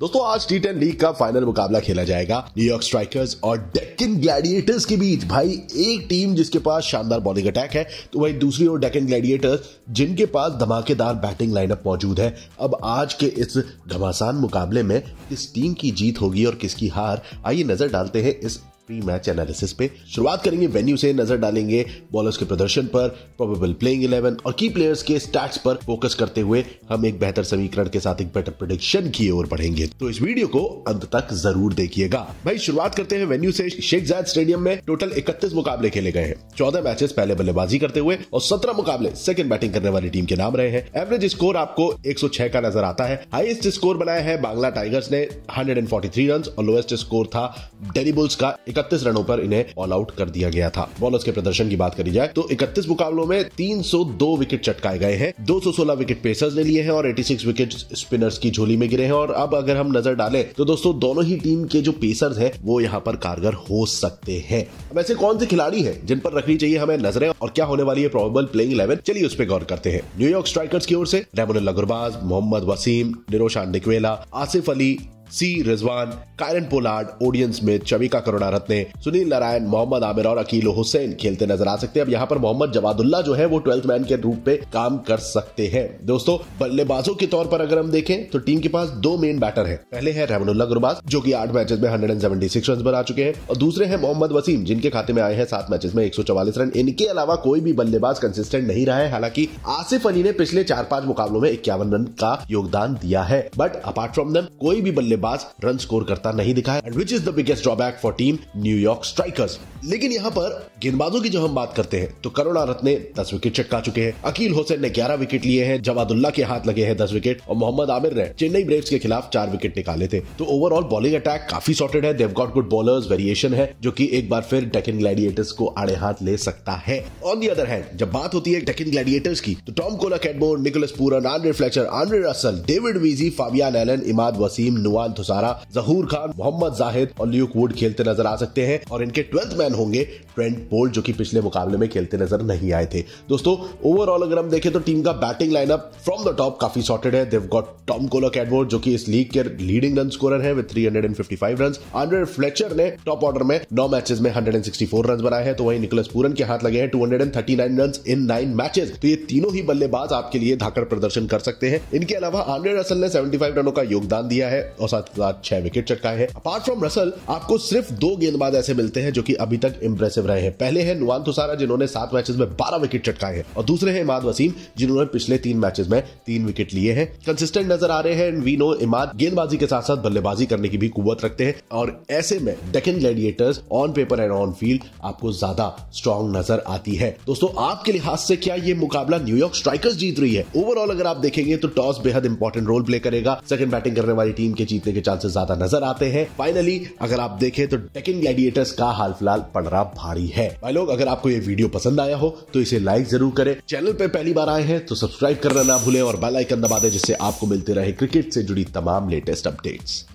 दोस्तों आज T ten league का फाइनल मुकाबला खेला जाएगा न्यूयॉर्क स्ट्राइकर्स और डेकिन ग्लैडिएटर्स के बीच भाई एक टीम जिसके पास शानदार बॉलिंग अटैक है तो वही दूसरी ओर डेकिन ग्लैडिएटर्स जिनके पास धमाकेदार बैटिंग लाइनअप मौजूद है अब आज के इस घमासान मुकाबले में किस टीम की जीत होगी और किसकी हार आइए नजर डालते हैं इस प्री मैच एनालिसिस पे शुरुआत करेंगे वेन्यू से नजर डालेंगे बॉलर्स के प्रदर्शन पर प्रोबेबल प्लेइंग इलेवन और की प्लेयर्स के स्टैट्स पर फोकस करते हुए हम एक बेहतर समीकरण के साथ एक बेटर प्रोडिक्शन की ओर बढ़ेंगे तो इस वीडियो को अंत तक जरूर देखिएगा भाई शुरुआत करते हैं वेन्यू से शेख जायद स्टेडियम में टोटल इकतीस मुकाबले खेले गए हैं चौदह मैचेस पहले बल्लेबाजी करते हुए और सत्रह मुकाबले सेकंड बैटिंग करने वाली टीम के नाम रहे हैं एवरेज स्कोर आपको एक का नजर आता है हाईएस्ट स्कोर बनाया है बांग्ला टाइगर्स ने 143 रन और लोएस्ट स्कोर था डेरी बुल्स का इकतीस रनों पर इन्हें ऑल आउट कर दिया गया था बॉलर्स के प्रदर्शन की बात करी जाए तो इकतीस मुकाबलों में तीन विकेट चटकाए गए हैं दो विकेट पेसर्स ने लिए हैं और एटी विकेट स्पिनर्स की झोली में गिरे हैं और अब अगर हम नजर डालें तो दोस्तों दोनों ही टीम के जो पेसर्स हैं वो यहाँ पर कारगर हो सकते हैं अब ऐसे कौन से खिलाड़ी हैं जिन पर रखनी चाहिए हमें नजरें और क्या होने वाली है प्रोबेबल प्लेइंग इलेवन चलिए उस पर गौर करते हैं न्यूयॉर्क स्ट्राइकर्स की ओर से रेमोनुल्ला गुरबाज मोहम्मद वसीम निरोशान डिकवेला आसिफ अली सी रिजवान कायरन पोलार्ड ओडियंस में चविका करुणा रत्ने सुनील नारायण मोहम्मद आमिर और अकील हुसैन खेलते नजर आ सकते हैं अब यहाँ पर मोहम्मद जवादुल्ला जो है वो ट्वेल्थ मैन के रूप में काम कर सकते हैं दोस्तों बल्लेबाजों के तौर पर अगर हम देखें तो टीम के पास दो मेन बैटर है पहले है रहमनुल्ला गुरबाज जो की आठ मैच में hundred and seventy six run बना चुके हैं और दूसरे है मोहम्मद वसीम जिनके खाते में आए हैं सात मैचेस में एक सौ चवालीस रन इनके अलावा कोई भी बल्लेबाज कंसिस्टेंट नहीं रहा है हालांकि आसिफ अली ने पिछले चार पांच मुकाबलों में इक्यावन रन का योगदान दिया है बट अपार्ट फ्रॉम दम कोई भी बल्लेबाज बल्लेबाज रन स्कोर करता नहीं दिखाया and which is the biggest drawback for team New York strikers लेकिन यहाँ पर गेंदबाजों की जब हम बात करते हैं तो करुणा रत्न ने दस विकेट चटका चुके हैं अकील हुसैन ने ग्यारह विकेट लिए हैं जवादुल्ला के हाथ लगे हैं दस विकेट और मोहम्मद आमिर ने चेन्नई ब्रेव्स के खिलाफ चार विकेट निकाले थे तो ओवरऑल बॉलिंग अटैक काफी सॉर्टेड है they've got good bowlers variation है जो की एक बार फिर डेकिन ग्लैडिएटर्स को आड़े हाथ ले सकता है ऑन दी अदर हैंड जब बात होती है डेकिन ग्लैडिएटर्स की तो Tom Kohler Cadmore Nicholas Pooran Andre Fletcher Andre Russell David Wiese Fabian Allen Imad Wasim नुआ ईशान थुसारा जहूर खान मोहम्मद जाहिद और ल्यूक वुड खेलते नजर आ सकते हैं और इनके ट्वेल्थ मैन होंगे ट्रेंट बोल्ट जो कि पिछले मुकाबले में खेलते नजर नहीं आए थे दोस्तों ओवरऑल अगर हम देखें तो टीम का batting lineup from the top काफी सॉर्टेड है देव गॉट टॉम कोलक एडवर्ड जो कि इस लीग के लीडिंग रन स्कोरर है विद 355 रन आंड्रे फ्लेचर ने टॉप ऑर्डर में नौ मैचेस में 164 रन बनाए हैं तो वहीं निकोलस पूरन के हाथ लगे हैं 239 रन इन नाइन मैचेस तो ये तीनों ही बल्लेबाज आपके लिए धाकड़ प्रदर्शन कर सकते हैं इनके अलावा आंड्रे रसल ने 75 रनों का योगदान दिया है और सात साथ छह विकेट चटकाए हैं अपार्ट फ्रॉम रसल आपको सिर्फ दो गेंदबाज ऐसे मिलते हैं जो की अभी तक इम्प्रेसिव रहे हैं पहले है नुआन तुसारा जिन्होंने सात मैचेस में बारह विकेट चटकाए हैं और दूसरे है इमाद वसीम जिन्होंने पिछले तीन मैचेस में तीन विकेट लिए हैं कंसिस्टेंट नजर आ रहे हैं वी नो इमाद गेंदबाजी के साथ साथ बल्लेबाजी करने की भी कुवत रखते हैं और ऐसे में Deccan gladiators on paper and on field आपको ज्यादा स्ट्रॉन्ग नजर आती है दोस्तों आपके लिहाज से क्या ये मुकाबला न्यूयॉर्क स्ट्राइकर्स जीत रही है ओवरऑल अगर आप देखेंगे तो टॉस बेहद इंपॉर्टेंट रोल प्ले करेगा सेकंड बैटिंग करने वाली टीम के जीतने जीतने के चांसेस ज्यादा नजर आते हैं फाइनली अगर आप देखें तो टेकिन ग्लैडिएटर्स का हाल फिलहाल पड़ भारी है भाई लोग अगर आपको ये वीडियो पसंद आया हो तो इसे लाइक जरूर करें चैनल पे पहली बार आए हैं तो सब्सक्राइब करना ना भूलें और बेल आइकन दबा दें जिससे आपको मिलते रहे क्रिकेट से जुड़ी तमाम लेटेस्ट अपडेट्स